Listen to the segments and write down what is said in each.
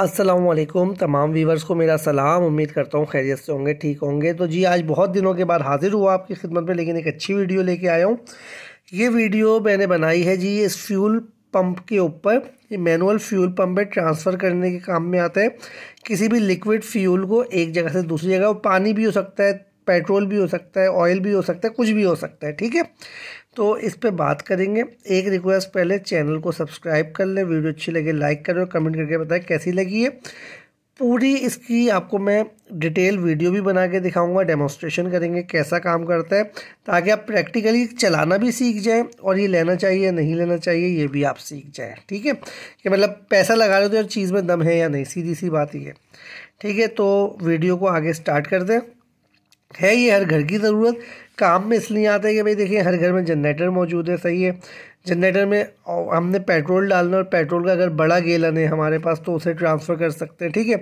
असलकुम तमाम वीवर्स को मेरा सलाम उम्मीद करता हूँ खैरियत से होंगे ठीक होंगे तो जी आज बहुत दिनों के बाद हाज़िर हुआ आपकी खिदमत में लेकिन एक अच्छी वीडियो लेके आया हूँ ये वीडियो मैंने बनाई है जी इस फ्यूल पंप के ऊपर ये मैनुअल फ्यूल पंप है ट्रांसफ़र करने के काम में आता है किसी भी लिक्विड फ्यूल को एक जगह से दूसरी जगह पानी भी हो सकता है पेट्रोल भी हो सकता है ऑयल भी हो सकता है कुछ भी हो सकता है ठीक है तो इस पर बात करेंगे एक रिक्वेस्ट पहले चैनल को सब्सक्राइब कर लें वीडियो अच्छी लगे लाइक करें और कमेंट करके बताएं कैसी लगी है पूरी इसकी आपको मैं डिटेल वीडियो भी बना के दिखाऊंगा डेमोस्ट्रेशन करेंगे कैसा काम करता है ताकि आप प्रैक्टिकली चलाना भी सीख जाएं और ये लेना चाहिए नहीं लेना चाहिए ये भी आप सीख जाएं ठीक है कि मतलब पैसा लगा रहे हो तो चीज़ में दम है या नहीं सीधी सी बात ही है ठीक है तो वीडियो को आगे स्टार्ट कर दें है ये हर घर की ज़रूरत काम में इसलिए आता है कि भाई देखिए हर घर में जनरेटर मौजूद है सही है जनरेटर में हमने पेट्रोल डालना और पेट्रोल का अगर बड़ा गेलन है हमारे पास तो उसे ट्रांसफ़र कर सकते हैं ठीक है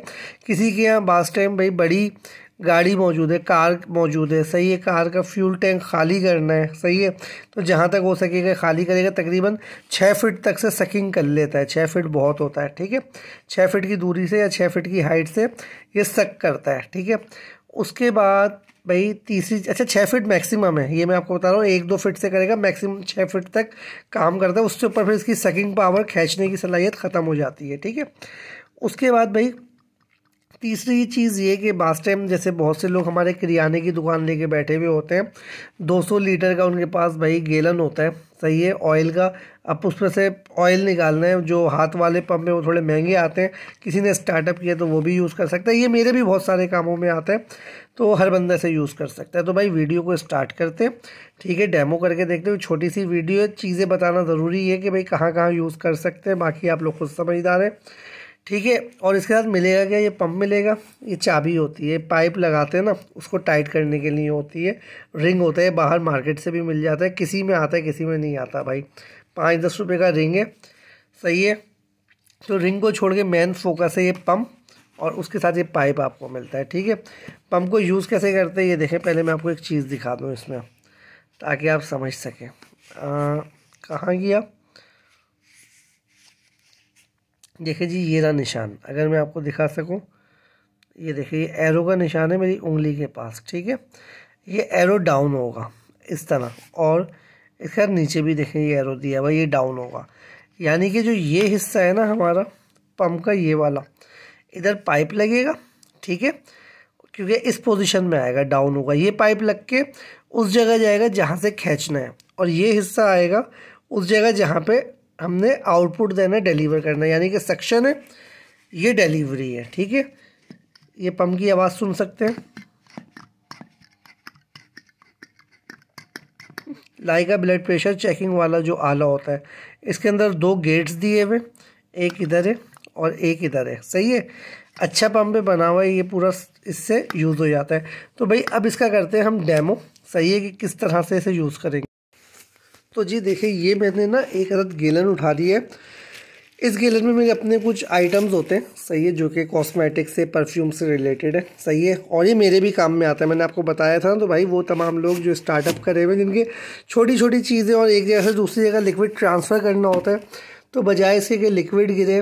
किसी के यहाँ बास टाइम भाई बड़ी गाड़ी मौजूद है कार मौजूद है सही है कार का फ्यूल टैंक खाली करना है सही है तो जहाँ तक हो सकेगा खाली करेगा तकरीबन छः फिट तक से सकिंग कर लेता है छः फिट बहुत होता है ठीक है छः फिट की दूरी से या छः फिट की हाइट से ये सक करता है ठीक है उसके बाद भाई तीसरी अच्छा छः फिट मैक्सिमम है ये मैं आपको बता रहा हूँ एक दो फिट से करेगा मैक्सिमम छः फिट तक काम करता है उससे ऊपर फिर इसकी सकिंग पावर खींचने की सलाहियत ख़त्म हो जाती है ठीक है उसके बाद भाई तीसरी चीज़ ये कि बास टाइम जैसे बहुत से लोग हमारे किरियाने की दुकान लेके बैठे हुए होते हैं 200 लीटर का उनके पास भाई गेलन होता है सही है ऑयल का अब उसमें से ऑयल निकालना है जो हाथ वाले पंप में वो थोड़े महंगे आते हैं किसी ने स्टार्टअप किया तो वो भी यूज़ कर सकता है ये मेरे भी बहुत सारे कामों में आता है तो हर बंदा से यूज़ कर सकता है तो भाई वीडियो को स्टार्ट करते हैं ठीक है डेमो करके देखते हैं छोटी सी वीडियो है चीज़ें बताना ज़रूरी है कि भाई कहाँ कहाँ यूज़ कर सकते हैं बाकी आप लोग खुद समझदार हैं ठीक है और इसके साथ मिलेगा क्या ये पंप मिलेगा ये चाबी होती है पाइप लगाते हैं ना उसको टाइट करने के लिए होती है रिंग होता है बाहर मार्केट से भी मिल जाता है किसी में आता है किसी में नहीं आता भाई पाँच दस रुपये का रिंग है सही है तो रिंग को छोड़ के मेन फोकस है ये पम्प और उसके साथ ये पाइप आपको मिलता है ठीक है पम्प को यूज़ कैसे करते हैं ये देखें पहले मैं आपको एक चीज़ दिखा दूँ इसमें ताकि आप समझ सकें कहाँ गया देखिए जी ये रहा निशान अगर मैं आपको दिखा सकूँ ये देखिए एरो का निशान है मेरी उंगली के पास ठीक है ये एरो डाउन होगा इस तरह और इसका नीचे भी देखें ये एरो दिया हुआ ये डाउन होगा यानी कि जो ये हिस्सा है ना हमारा पंप का ये वाला इधर पाइप लगेगा ठीक है क्योंकि इस पोजीशन में आएगा डाउन होगा ये पाइप लग के उस जगह जाएगा जहाँ से खींचना है और ये हिस्सा आएगा उस जगह जहाँ पे हमने आउटपुट देना डिलीवर करना यानी कि सेक्शन है ये डिलीवरी है ठीक है ये पम्प की आवाज़ सुन सकते हैं का ब्लड प्रेशर चेकिंग वाला जो आला होता है इसके अंदर दो गेट्स दिए हुए एक इधर है और एक इधर है सही है अच्छा पम्प पे बना हुआ है ये पूरा इससे यूज़ हो जाता है तो भाई अब इसका करते हैं हम डेमो सही है कि किस तरह से इसे यूज़ करेंगे तो जी देखिए ये मैंने ना एक रथ गेलन उठा दी है इस गेलन में मेरे अपने कुछ आइटम्स होते हैं सही है जो कि कॉस्मेटिक से परफ्यूम से रिलेटेड है सही है और ये मेरे भी काम में आता है मैंने आपको बताया था तो भाई वो तमाम लोग जो स्टार्टअप करे हुए जिनके छोटी छोटी चीज़ें और एक जगह से दूसरी जगह लिक्विड ट्रांसफ़र करना होता है तो बजाय इसके कि लिक्विड गिरे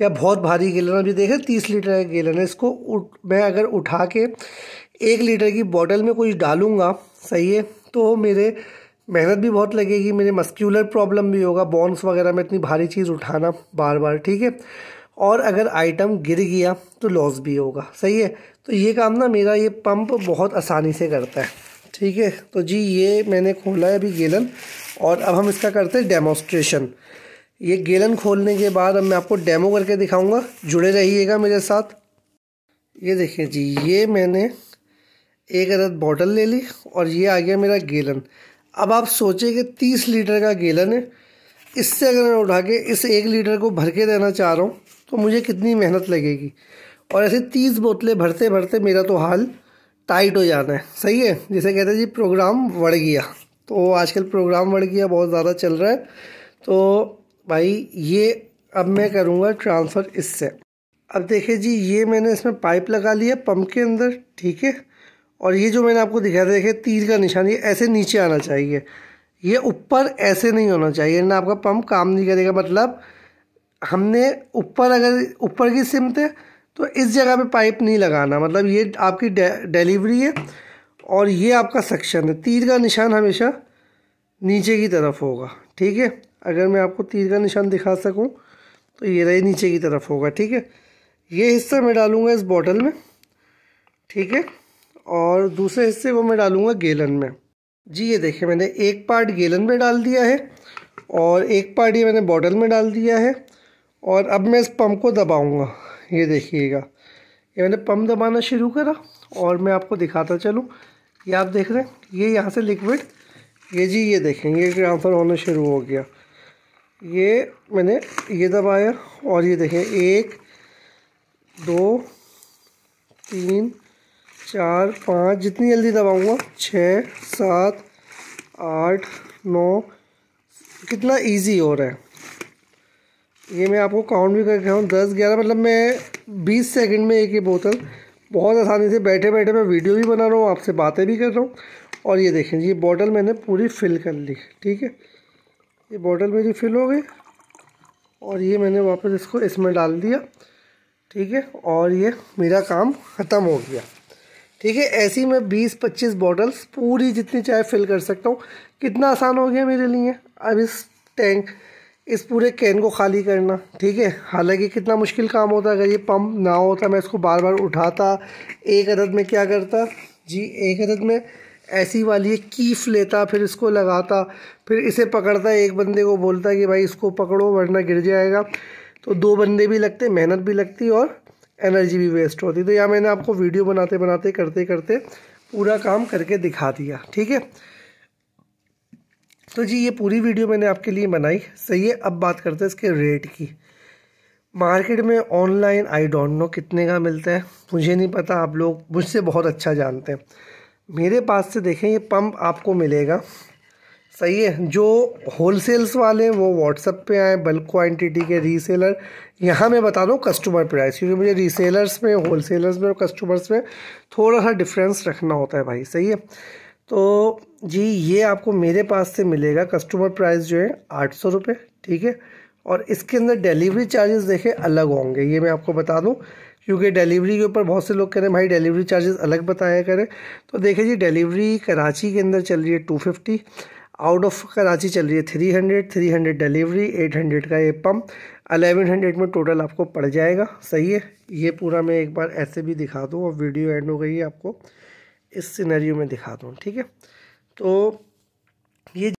या बहुत भारी गेलन अभी देखें तीस लीटर का गेलन है इसको मैं अगर उठा के एक लीटर की बॉटल में कुछ डालूँगा सही है तो मेरे मेहनत भी बहुत लगेगी मेरे मस्क्यूलर प्रॉब्लम भी होगा बॉन्स वगैरह में इतनी भारी चीज़ उठाना बार बार ठीक है और अगर आइटम गिर गया तो लॉस भी होगा सही है तो ये काम ना मेरा ये पंप बहुत आसानी से करता है ठीक है तो जी ये मैंने खोला है अभी गेलन और अब हम इसका करते हैं डेमोस्ट्रेशन ये गेलन खोलने के बाद अब मैं आपको डेमो करके दिखाऊंगा जुड़े रहिएगा मेरे साथ ये देखिए जी ये मैंने एक अदद बॉटल ले ली और ये आ गया मेरा गेलन अब आप सोचें कि तीस लीटर का गेलन है इससे अगर मैं उठा के इस एक लीटर को भर के देना चाह रहा हूँ तो मुझे कितनी मेहनत लगेगी और ऐसे तीस बोतलें भरते भरते मेरा तो हाल टाइट हो जाना है सही है जिसे कहते हैं जी प्रोग्राम बढ़ गया तो आजकल प्रोग्राम बढ़ गया बहुत ज़्यादा चल रहा है तो भाई ये अब मैं करूँगा ट्रांसफ़र इससे अब देखिए जी ये मैंने इसमें पाइप लगा लिया पम्प के अंदर ठीक है और ये जो मैंने आपको दिखाया था देखिए तीर का निशान ये ऐसे नीचे आना चाहिए ये ऊपर ऐसे नहीं होना चाहिए ना आपका पंप काम नहीं करेगा मतलब हमने ऊपर अगर ऊपर की सिम थे तो इस जगह पे पाइप नहीं लगाना मतलब ये आपकी डिलीवरी है और ये आपका सेक्शन है तीर का निशान हमेशा नीचे की तरफ होगा ठीक है अगर मैं आपको तीर का निशान दिखा सकूँ तो ये रही नीचे की तरफ होगा ठीक है ये हिस्सा मैं डालूँगा इस बॉटल में ठीक है और दूसरे हिस्से वो मैं डालूँगा गेलन में जी ये देखिए मैंने एक पार्ट गेलन में डाल दिया है और एक पार्ट ये मैंने बॉटल में डाल दिया है और अब मैं इस पम्प को दबाऊँगा ये देखिएगा ये मैंने पम्प दबाना शुरू करा और मैं आपको दिखाता चलूँ ये आप देख रहे हैं ये यहाँ से लिक्विड ये जी ये देखें ये ट्रांसफ़र होना शुरू हो गया ये मैंने ये दबाया और ये देखें एक दो तीन चार पाँच जितनी जल्दी दबाऊंगा छः सात आठ नौ कितना इजी हो रहा है ये मैं आपको काउंट भी करके हूँ दस ग्यारह मतलब मैं बीस सेकंड में एक ही बोतल बहुत आसानी से बैठे बैठे मैं वीडियो भी बना रहा हूँ आपसे बातें भी कर रहा हूँ और ये देखें ये बॉटल मैंने पूरी फिल कर ली ठीक है ये बॉटल मेरी फिल हो गई और ये मैंने वापस इसको इसमें डाल दिया ठीक है और ये मेरा काम ख़त्म हो गया ठीक है ऐसी मैं बीस पच्चीस बॉटल्स पूरी जितनी चाय फिल कर सकता हूँ कितना आसान हो गया मेरे लिए अब इस टैंक इस पूरे कैन को खाली करना ठीक है हालांकि कितना मुश्किल काम होता अगर ये पंप ना होता मैं इसको बार बार उठाता एक अदद में क्या करता जी एक अदद में ऐसी वाली है कीफ लेता फिर इसको लगाता फिर इसे पकड़ता एक बंदे को बोलता कि भाई इसको पकड़ो वरना गिर जाएगा तो दो बंदे भी लगते मेहनत भी लगती और एनर्जी भी वेस्ट होती तो यहाँ मैंने आपको वीडियो बनाते बनाते करते करते पूरा काम करके दिखा दिया ठीक है तो जी ये पूरी वीडियो मैंने आपके लिए बनाई सही है अब बात करते हैं इसके रेट की मार्केट में ऑनलाइन आई डोंट नो कितने का मिलता है मुझे नहीं पता आप लोग मुझसे बहुत अच्छा जानते हैं मेरे पास से देखें ये पंप आपको मिलेगा सही है जो होलसेल्स वाले हैं वो व्हाट्सअप पे आए बल्क क्वांटिटी के रीसेलर यहाँ मैं बता दूँ कस्टमर प्राइस क्योंकि मुझे रीसेलर्स में होलसेलर्स में और कस्टमर्स में थोड़ा सा डिफरेंस रखना होता है भाई सही है तो जी ये आपको मेरे पास से मिलेगा कस्टमर प्राइस जो है आठ सौ रुपये ठीक है और इसके अंदर डिलीवरी चार्जेस देखें अलग होंगे ये मैं आपको बता दूँ क्योंकि डिलीवरी के ऊपर बहुत से लोग कह रहे हैं भाई डिलीवरी चार्जेस अलग बताया करें तो देखिए जी डिलीवरी कराची के अंदर चल रही है two fifty out of Karachi चल रही है three hundred three hundred delivery eight hundred का ये पम्प अलेवन हंड्रेड में टोटल आपको पड़ जाएगा सही है ये पूरा मैं एक बार ऐसे भी दिखा दूँ और वीडियो एंड हो गई है आपको इस सिनेरियो में दिखा दूँ ठीक है तो ये